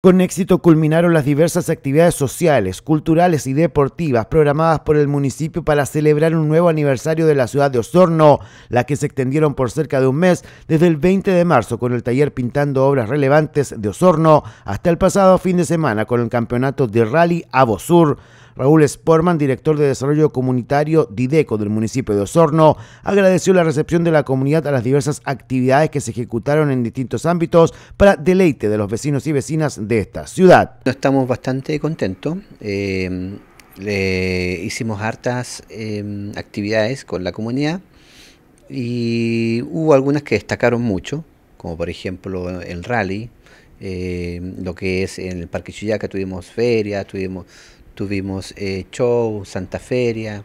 Con éxito culminaron las diversas actividades sociales, culturales y deportivas programadas por el municipio para celebrar un nuevo aniversario de la ciudad de Osorno, las que se extendieron por cerca de un mes desde el 20 de marzo con el taller pintando obras relevantes de Osorno hasta el pasado fin de semana con el campeonato de rally Abosur. Raúl Sporman, director de Desarrollo Comunitario Dideco del municipio de Osorno, agradeció la recepción de la comunidad a las diversas actividades que se ejecutaron en distintos ámbitos para deleite de los vecinos y vecinas de esta ciudad. Estamos bastante contentos. Eh, hicimos hartas eh, actividades con la comunidad y hubo algunas que destacaron mucho, como por ejemplo el rally, eh, lo que es en el Parque Chuyaca tuvimos ferias, tuvimos tuvimos eh, show, Santa Feria,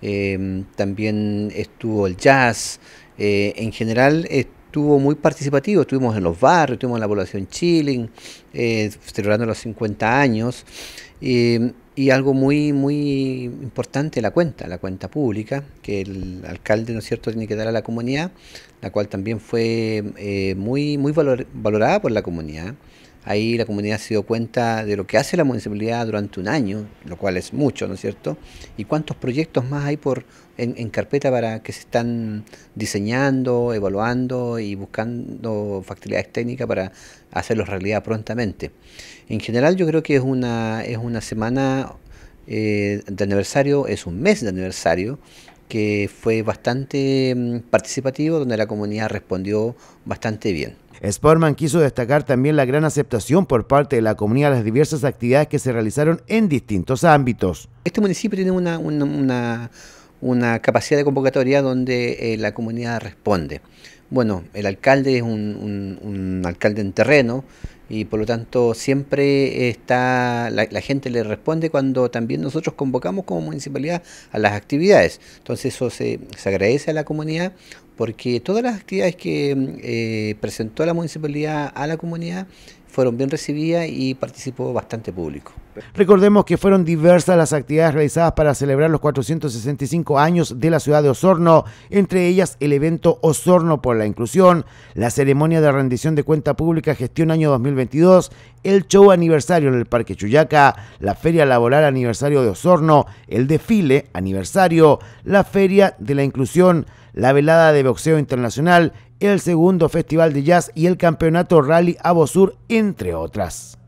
em, también estuvo el jazz, eh, en general estuvo muy participativo, estuvimos en los barrios, estuvimos en la población chilling, eh, celebrando los 50 años, em, y algo muy, muy importante, la cuenta, la cuenta pública, que el alcalde, ¿no es cierto?, tiene que dar a la comunidad, la cual también fue muy, muy valorada por la comunidad. Ahí la comunidad se dio cuenta de lo que hace la municipalidad durante un año, lo cual es mucho, ¿no es cierto? Y cuántos proyectos más hay por en, carpeta para que se están diseñando, evaluando y buscando facilidades técnicas para hacerlos realidad prontamente. En general yo creo que es una, es una semana eh, de aniversario, es un mes de aniversario que fue bastante mm, participativo, donde la comunidad respondió bastante bien. Sportman quiso destacar también la gran aceptación por parte de la comunidad de las diversas actividades que se realizaron en distintos ámbitos. Este municipio tiene una, capacidad de convocatoria donde eh, la comunidad responde. Bueno, el alcalde es un alcalde en terreno, y por lo tanto siempre está la, gente le responde cuando también nosotros convocamos como municipalidad a las actividades. Entonces eso se, se agradece a la comunidad porque todas las actividades que mm, eh, presentó la municipalidad a la comunidad fueron bien recibidas y participó bastante público. Recordemos que fueron diversas las actividades realizadas para celebrar los 465 años de la ciudad de Osorno, entre ellas el evento Osorno por la Inclusión, la ceremonia de rendición de cuenta pública gestión año 2022, el show aniversario en el Parque Chuyaca, la feria laboral aniversario de Osorno, el desfile aniversario, la feria de la inclusión, la velada de boxeo internacional, el segundo Festival de Jazz y el Campeonato Rally Abosur, entre otras.